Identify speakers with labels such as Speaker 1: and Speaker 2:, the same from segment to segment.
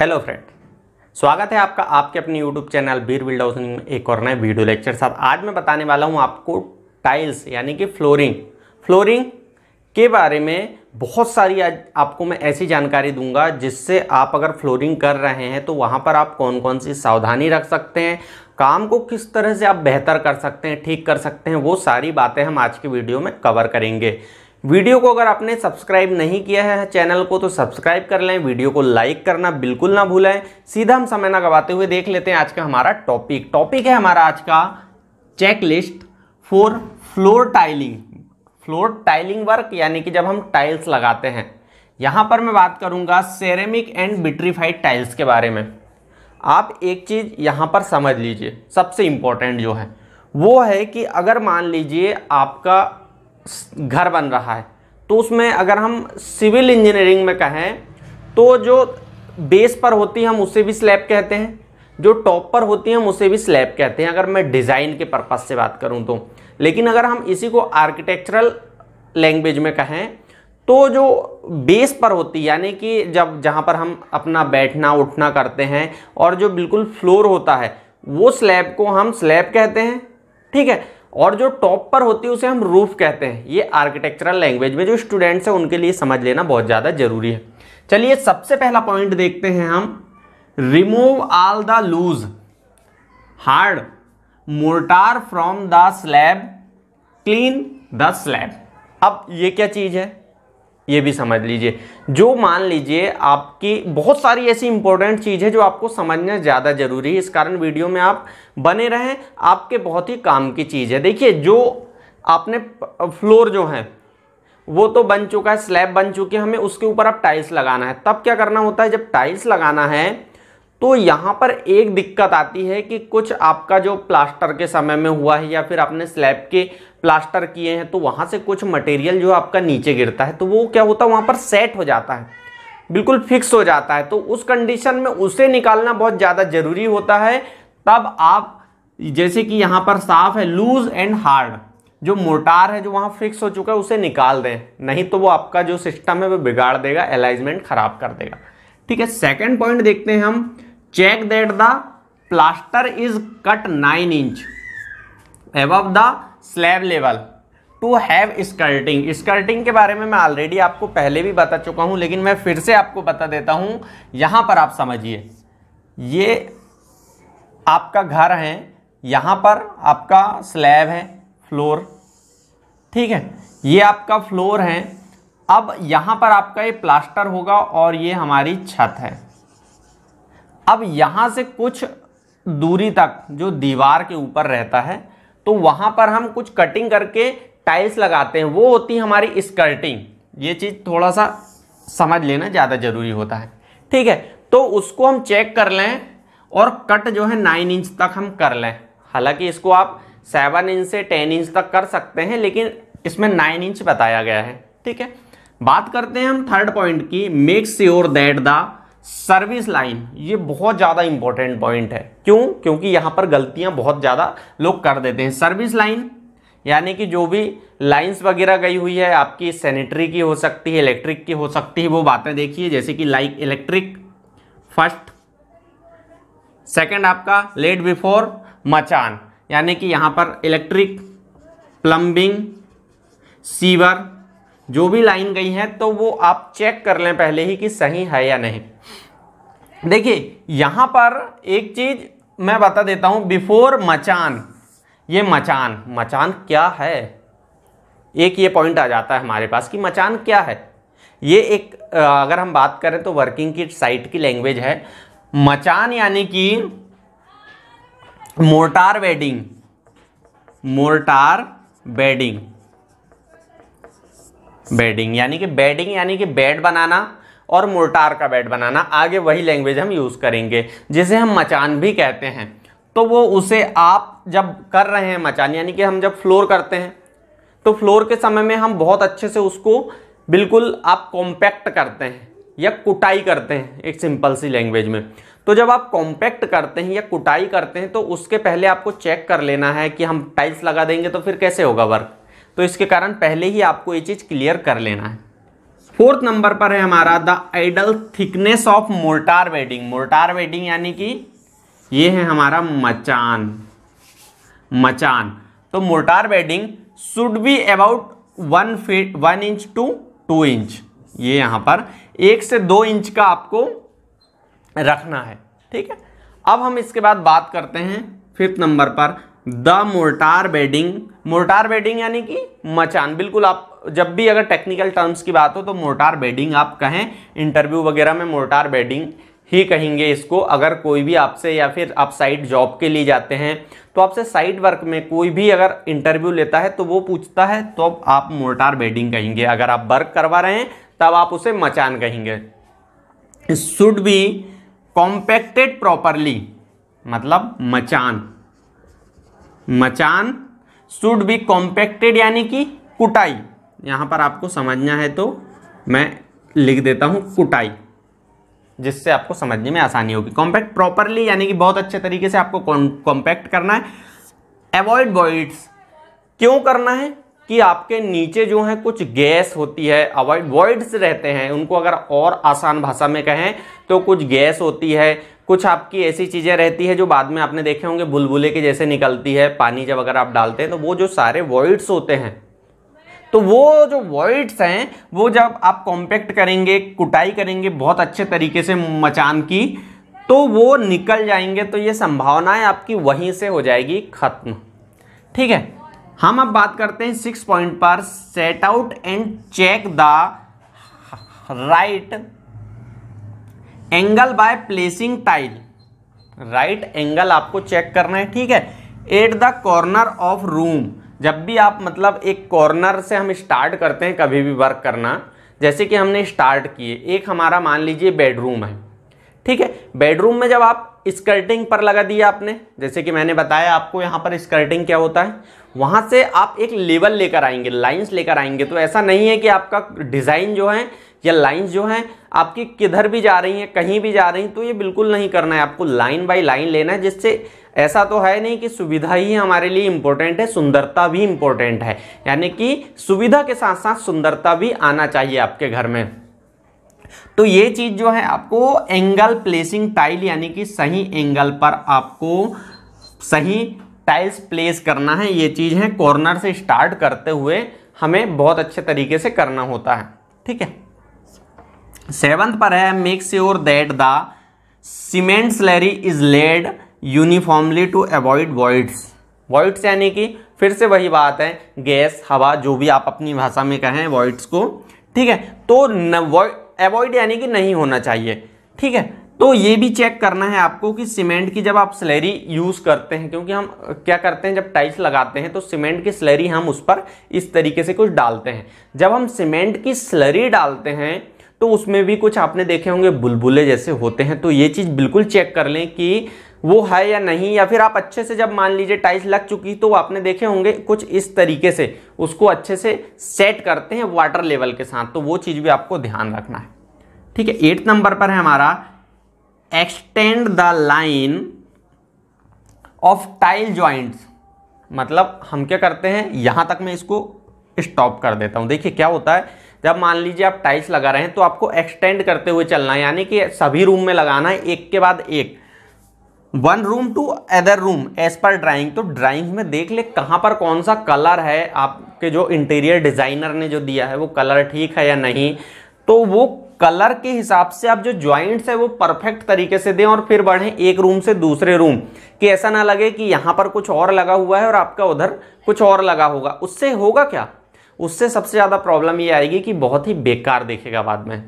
Speaker 1: hello friend स्वागत है आपका आपके अपने यूट्यूब चैनल बीर बिल्ड हाउस में एक और नए वीडियो लेक्चर साथ आज मैं बताने वाला हूँ आपको टाइल्स यानी कि फ्लोरिंग फ्लोरिंग के बारे में बहुत सारी आज आपको मैं ऐसी जानकारी दूंगा जिससे आप अगर फ्लोरिंग कर रहे हैं तो वहाँ पर आप कौन कौन सी सावधानी रख सकते हैं काम को किस तरह से आप बेहतर कर सकते हैं ठीक कर सकते हैं वो सारी बातें हम आज की वीडियो में कवर करेंगे वीडियो को अगर आपने सब्सक्राइब नहीं किया है चैनल को तो सब्सक्राइब कर लें वीडियो को लाइक करना बिल्कुल ना भूलें सीधा हम समय ना गवाते हुए देख लेते हैं आज का हमारा टॉपिक टॉपिक है हमारा आज का checklist for floor tiling floor tiling work यानी कि जब हम टाइल्स लगाते हैं यहाँ पर मैं बात करूँगा सेरेमिक एंड बिट्रीफाइड टाइल्स के बारे में आप एक चीज़ यहाँ पर समझ लीजिए सबसे इम्पोर्टेंट जो है वो है कि अगर मान लीजिए आपका घर बन रहा है तो उसमें अगर हम सिविल इंजीनियरिंग में कहें तो जो बेस पर होती है हम उसे भी स्लैब कहते हैं जो टॉप पर होती है हम उसे भी स्लैब कहते हैं अगर मैं डिज़ाइन के पर्पज़ से बात करूँ तो लेकिन अगर हम इसी को आर्किटेक्चरल लैंग्वेज में कहें तो जो बेस पर होती है यानी कि जब जहाँ पर हम अपना बैठना उठना करते हैं और जो बिल्कुल फ्लोर होता है वो स्लैब को हम स्लैब कहते हैं ठीक है और जो टॉप पर होती है उसे हम रूफ कहते हैं ये आर्किटेक्चरल लैंग्वेज में जो स्टूडेंट्स हैं उनके लिए समझ लेना बहुत ज़्यादा जरूरी है चलिए सबसे पहला पॉइंट देखते हैं हम remove all the loose hard mortar from the slab clean the slab अब ये क्या चीज़ है ये भी समझ लीजिए जो मान लीजिए आपकी बहुत सारी ऐसी इंपॉर्टेंट चीज़ है जो आपको समझना ज़्यादा ज़रूरी है इस कारण वीडियो में आप बने रहें आपके बहुत ही काम की चीज़ है देखिए जो आपने फ्लोर जो है वो तो बन चुका है स्लैब बन चुकी है हमें उसके ऊपर अब टाइल्स लगाना है तब क्या करना होता है जब टाइल्स लगाना है तो यहाँ पर एक दिक्कत आती है कि कुछ आपका जो प्लास्टर के समय में हुआ है या फिर आपने स्लैब के प्लास्टर किए हैं तो वहाँ से कुछ मटेरियल जो आपका नीचे गिरता है तो वो क्या होता है वहाँ पर सेट हो जाता है बिल्कुल फिक्स हो जाता है तो उस कंडीशन में उसे निकालना बहुत ज़्यादा ज़रूरी होता है तब आप जैसे कि यहाँ पर साफ है लूज एंड हार्ड जो मोटार है जो वहाँ फिक्स हो चुका है उसे निकाल दें नहीं तो वो आपका जो सिस्टम है वो बिगाड़ देगा अलाइजमेंट खराब कर देगा ठीक है सेकेंड पॉइंट देखते हैं हम check that the plaster is cut nine inch above the slab level to have skirting skirting के बारे में मैं ऑलरेडी आपको पहले भी बता चुका हूँ लेकिन मैं फिर से आपको बता देता हूँ यहाँ पर आप समझिए ये आपका घर है यहाँ पर आपका स्लैब है फ्लोर ठीक है ये आपका फ्लोर है अब यहाँ पर आपका ये प्लास्टर होगा और ये हमारी छत है अब यहाँ से कुछ दूरी तक जो दीवार के ऊपर रहता है तो वहाँ पर हम कुछ कटिंग करके टाइल्स लगाते हैं वो होती है हमारी स्कर्टिंग ये चीज़ थोड़ा सा समझ लेना ज़्यादा ज़रूरी होता है ठीक है तो उसको हम चेक कर लें और कट जो है नाइन इंच तक हम कर लें हालांकि इसको आप सेवन इंच से टेन इंच तक कर सकते हैं लेकिन इसमें नाइन इंच बताया गया है ठीक है बात करते हैं हम थर्ड पॉइंट की make sure that the service line ये बहुत ज़्यादा इंपॉर्टेंट पॉइंट है क्यों क्योंकि यहाँ पर गलतियाँ बहुत ज़्यादा लोग कर देते हैं सर्विस लाइन यानी कि जो भी लाइंस वगैरह गई हुई है आपकी सैनिटरी की हो सकती है इलेक्ट्रिक की हो सकती है वो बातें देखिए जैसे कि लाइक इलेक्ट्रिक फर्स्ट सेकंड आपका लेट बिफोर मचान यानी कि यहाँ पर इलेक्ट्रिक प्लम्बिंग सीवर जो भी लाइन गई है तो वो आप चेक कर लें पहले ही कि सही है या नहीं देखिए यहां पर एक चीज़ मैं बता देता हूं बिफोर मचान ये मचान मचान क्या है एक ये पॉइंट आ जाता है हमारे पास कि मचान क्या है ये एक अगर हम बात करें तो वर्किंग की साइट की लैंग्वेज है मचान यानी कि mortar bedding mortar bedding bedding यानी कि बेडिंग यानी कि बेड बनाना और मोर्टार का बेड बनाना आगे वही लैंग्वेज हम यूज़ करेंगे जिसे हम मचान भी कहते हैं तो वो उसे आप जब कर रहे हैं मचान यानी कि हम जब फ्लोर करते हैं तो फ्लोर के समय में हम बहुत अच्छे से उसको बिल्कुल आप कॉम्पैक्ट करते हैं या कुटाई करते हैं एक सिंपल सी लैंग्वेज में तो जब आप कॉम्पैक्ट करते हैं या कुटाई करते हैं तो उसके पहले आपको चेक कर लेना है कि हम टाइल्स लगा देंगे तो फिर कैसे होगा वर्क तो इसके कारण पहले ही आपको ये चीज़ क्लियर कर लेना है फोर्थ नंबर पर है हमारा the ideal thickness of mortar bedding mortar bedding यानी कि ये है हमारा मचान मचान तो mortar bedding should be about one feet one inch to two inch ये यहां पर एक से दो इंच का आपको रखना है ठीक है अब हम इसके बाद बात करते हैं फिफ्थ नंबर पर the mortar bedding mortar bedding यानी कि मचान बिल्कुल आप जब भी अगर टेक्निकल टर्म्स की बात हो तो मोर्टार बेडिंग आप कहें इंटरव्यू वगैरह में मोर्टार बेडिंग ही कहेंगे इसको अगर कोई भी आपसे या फिर आप साइड जॉब के लिए जाते हैं तो आपसे साइड वर्क में कोई भी अगर इंटरव्यू लेता है तो वो पूछता है तो आप मोर्टार बेडिंग कहेंगे अगर आप वर्क करवा रहे हैं तब आप उसे मचान कहेंगे शुड बी कॉम्पैक्टेड प्रॉपरली मतलब मचान मचान शुड बी कॉम्पैक्टेड यानी कि कुटाई यहाँ पर आपको समझना है तो मैं लिख देता हूँ कुटाई जिससे आपको समझने में आसानी होगी कॉम्पैक्ट प्रॉपरली यानी कि बहुत अच्छे तरीके से आपको कॉम्पैक्ट करना है अवॉइड वॉइड्स क्यों करना है कि आपके नीचे जो है कुछ गैस होती है अवॉइड वॉइड्स रहते हैं उनको अगर और आसान भाषा में कहें तो कुछ गैस होती है कुछ आपकी ऐसी चीज़ें रहती है जो बाद में आपने देखे होंगे बुलबुले के जैसे निकलती है पानी जब अगर आप डालते हैं तो वो जो सारे वॉइड्स होते हैं तो वो जो वॉइड्स हैं वो जब आप कॉम्पैक्ट करेंगे कुटाई करेंगे बहुत अच्छे तरीके से मचान की तो वो निकल जाएंगे तो ये संभावनाएं आपकी वहीं से हो जाएगी खत्म ठीक है हम अब बात करते हैं सिक्स पॉइंट पर set out and check the right angle by placing tile right angle आपको चेक करना है ठीक है at the corner of room जब भी आप मतलब एक कॉर्नर से हम स्टार्ट करते हैं कभी भी वर्क करना जैसे कि हमने स्टार्ट किए एक हमारा मान लीजिए बेडरूम है ठीक है बेडरूम में जब आप स्कर्टिंग पर लगा दिया आपने जैसे कि मैंने बताया आपको यहाँ पर स्कर्टिंग क्या होता है वहाँ से आप एक लेवल लेकर आएंगे लाइंस लेकर आएंगे तो ऐसा नहीं है कि आपका डिज़ाइन जो है या लाइंस जो हैं आपकी किधर भी जा रही हैं कहीं भी जा रही हैं तो ये बिल्कुल नहीं करना है आपको लाइन बाई लाइन लेना है जिससे ऐसा तो है नहीं कि सुविधा ही हमारे लिए इम्पोर्टेंट है सुंदरता भी इम्पोर्टेंट है यानी कि सुविधा के साथ साथ सुंदरता भी आना चाहिए आपके घर में तो ये चीज़ जो है आपको एंगल प्लेसिंग टाइल यानी कि सही एंगल पर आपको सही टाइल्स प्लेस करना है ये चीज़ है कॉर्नर से स्टार्ट करते हुए हमें बहुत अच्छे तरीके से करना होता है ठीक है सेवंथ पर है make sure that the cement slurry is laid uniformly to avoid voids voids यानी कि फिर से वही बात है गैस हवा जो भी आप अपनी भाषा में कहें वॉइड्स को ठीक है तो अवॉइड यानी कि नहीं होना चाहिए ठीक है तो ये भी चेक करना है आपको कि सीमेंट की जब आप स्लैरी यूज़ करते हैं क्योंकि हम क्या करते हैं जब टाइल्स लगाते हैं तो सीमेंट की स्लैरी हम उस पर इस तरीके से कुछ डालते हैं जब हम सीमेंट की स्लरी डालते हैं तो उसमें भी कुछ आपने देखे होंगे बुलबुले जैसे होते हैं तो ये चीज़ बिल्कुल चेक कर लें कि वो है या नहीं या फिर आप अच्छे से जब मान लीजिए टाइल्स लग चुकी तो आपने देखे होंगे कुछ इस तरीके से उसको अच्छे से सेट करते हैं वाटर लेवल के साथ तो वो चीज़ भी आपको ध्यान रखना है ठीक है एट नंबर पर है हमारा extend the line of tile joints मतलब हम क्या करते हैं यहाँ तक मैं इसको स्टॉप कर देता हूँ देखिए क्या होता है जब मान लीजिए आप टाइल्स लगा रहे हैं तो आपको एक्सटेंड करते हुए चलना है यानी कि सभी रूम में लगाना है एक के बाद एक one room to other room as per drawing तो ड्राइंग में देख ले कहाँ पर कौन सा कलर है आपके जो इंटीरियर डिज़ाइनर ने जो दिया है वो कलर ठीक है या नहीं तो वो कलर के हिसाब से आप जो ज्वाइंट्स है वो परफेक्ट तरीके से दें और फिर बढ़ें एक रूम से दूसरे रूम कि ऐसा ना लगे कि यहाँ पर कुछ और लगा हुआ है और आपका उधर कुछ और लगा होगा उससे होगा क्या उससे सबसे ज़्यादा प्रॉब्लम ये आएगी कि बहुत ही बेकार देखेगा बाद में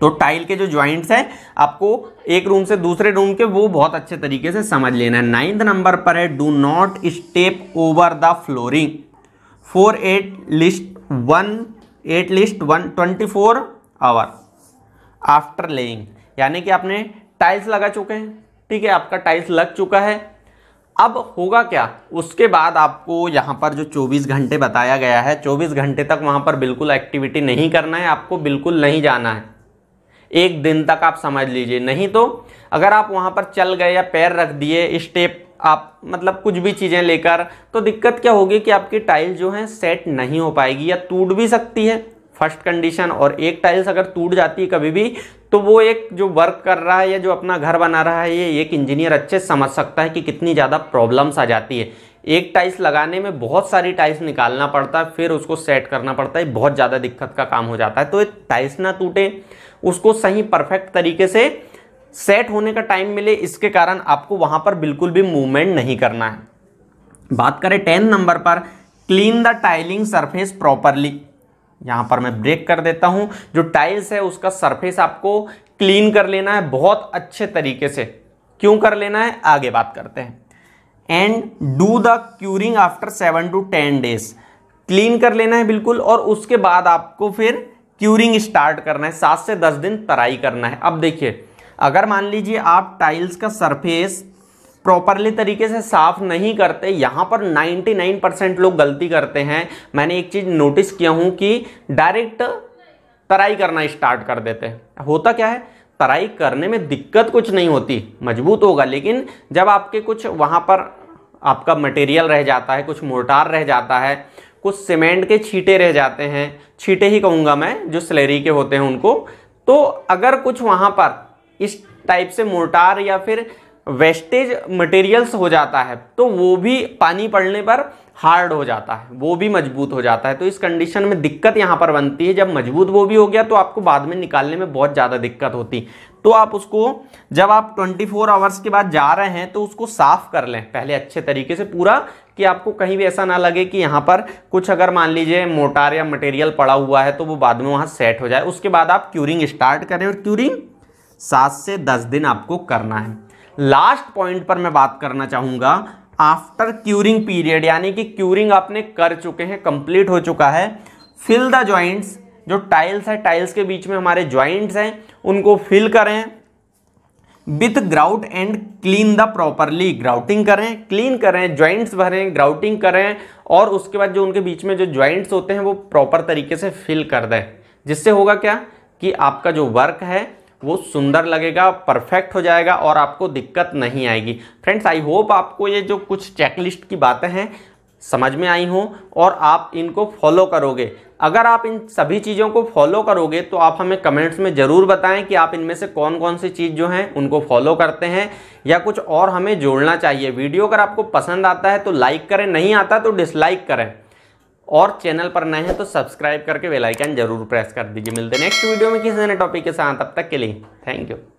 Speaker 1: तो टाइल के जो ज्वाइंट्स हैं आपको एक रूम से दूसरे रूम के वो बहुत अच्छे तरीके से समझ लेना है नाइन्थ नंबर पर है do not step over the flooring for at least one at least one twenty four hour after laying यानी कि आपने टाइल्स लगा चुके हैं ठीक है आपका टाइल्स लग चुका है अब होगा क्या उसके बाद आपको यहाँ पर जो 24 घंटे बताया गया है 24 घंटे तक वहाँ पर बिल्कुल एक्टिविटी नहीं करना है आपको बिल्कुल नहीं जाना है एक दिन तक आप समझ लीजिए नहीं तो अगर आप वहाँ पर चल गए या पैर रख दिए स्टेप आप मतलब कुछ भी चीज़ें लेकर तो दिक्कत क्या होगी कि आपकी टाइल जो है सेट नहीं हो पाएगी या टूट भी सकती है फर्स्ट कंडीशन और एक टाइल्स अगर टूट जाती है कभी भी तो वो एक जो वर्क कर रहा है या जो अपना घर बना रहा है ये एक इंजीनियर अच्छे समझ सकता है कि कितनी ज़्यादा प्रॉब्लम्स आ जाती है एक टाइल्स लगाने में बहुत सारी टाइल्स निकालना पड़ता है फिर उसको सेट करना पड़ता है बहुत ज़्यादा दिक्कत का काम हो जाता है तो एक टाइल्स ना टूटे उसको सही परफेक्ट तरीके से सेट होने का टाइम मिले इसके कारण आपको वहाँ पर बिल्कुल भी मूवमेंट नहीं करना है बात करें टेन नंबर पर clean the tiling surface properly यहाँ पर मैं ब्रेक कर देता हूँ जो टाइल्स है उसका सरफेस आपको क्लीन कर लेना है बहुत अच्छे तरीके से क्यों कर लेना है आगे बात करते हैं and do the curing after seven to ten days clean कर लेना है बिल्कुल और उसके बाद आपको फिर क्यूरिंग स्टार्ट करना है सात से दस दिन तराई करना है अब देखिए अगर मान लीजिए आप टाइल्स का सरफेस प्रॉपरली तरीके से साफ नहीं करते यहाँ पर 99 परसेंट लोग गलती करते हैं मैंने एक चीज़ नोटिस किया हूँ कि डायरेक्ट तराई करना स्टार्ट कर देते हैं होता क्या है तराई करने में दिक्कत कुछ नहीं होती मजबूत होगा लेकिन जब आपके कुछ वहाँ पर आपका मटेरियल रह जाता है कुछ मोर्टार रह जाता है कुछ सीमेंट के छीटे रह जाते हैं छीटे ही कहूँगा मैं जो सलेरी के होते हैं उनको तो अगर कुछ वहाँ पर इस टाइप से मोर्टार या फिर वेस्टेज मटेरियल्स हो जाता है तो वो भी पानी पड़ने पर हार्ड हो जाता है वो भी मजबूत हो जाता है तो इस कंडीशन में दिक्कत यहाँ पर बनती है जब मजबूत वो भी हो गया तो आपको बाद में निकालने में बहुत ज़्यादा दिक्कत होती तो आप उसको जब आप 24 फोर आवर्स के बाद जा रहे हैं तो उसको साफ़ कर लें पहले अच्छे तरीके से पूरा कि आपको कहीं भी ऐसा ना लगे कि यहाँ पर कुछ अगर मान लीजिए मोटार या मटेरियल पड़ा हुआ है तो वो बाद में वहाँ सेट हो जाए उसके बाद आप क्यूरिंग स्टार्ट करें और क्यूरिंग सात से दस दिन आपको करना है लास्ट पॉइंट पर मैं बात करना चाहूंगा आफ्टर क्यूरिंग पीरियड यानी कि क्यूरिंग आपने कर चुके हैं कंप्लीट हो चुका है फिल द ज्वाइंट्स जो टाइल्स है टाइल्स के बीच में हमारे ज्वाइंट्स हैं उनको फिल करें with grout and clean the properly grouting करें क्लीन करें ज्वाइंट्स भरें ग्राउटिंग करें और उसके बाद जो उनके बीच में जो ज्वाइंट्स होते हैं वो प्रॉपर तरीके से फिल कर दें जिससे होगा क्या कि आपका जो वर्क है वो सुंदर लगेगा परफेक्ट हो जाएगा और आपको दिक्कत नहीं आएगी फ्रेंड्स आई होप आपको ये जो कुछ चेकलिस्ट की बातें हैं समझ में आई हों और आप इनको फॉलो करोगे अगर आप इन सभी चीज़ों को फॉलो करोगे तो आप हमें कमेंट्स में ज़रूर बताएं कि आप इनमें से कौन कौन सी चीज़ जो हैं उनको फॉलो करते हैं या कुछ और हमें जोड़ना चाहिए वीडियो अगर आपको पसंद आता है तो लाइक करें नहीं आता तो डिसलाइक करें और चैनल पर नए हैं तो सब्सक्राइब करके बेल आइकन जरूर प्रेस कर दीजिए मिलते हैं नेक्स्ट वीडियो में किसी नए टॉपिक के साथ अब तक के लिए थैंक यू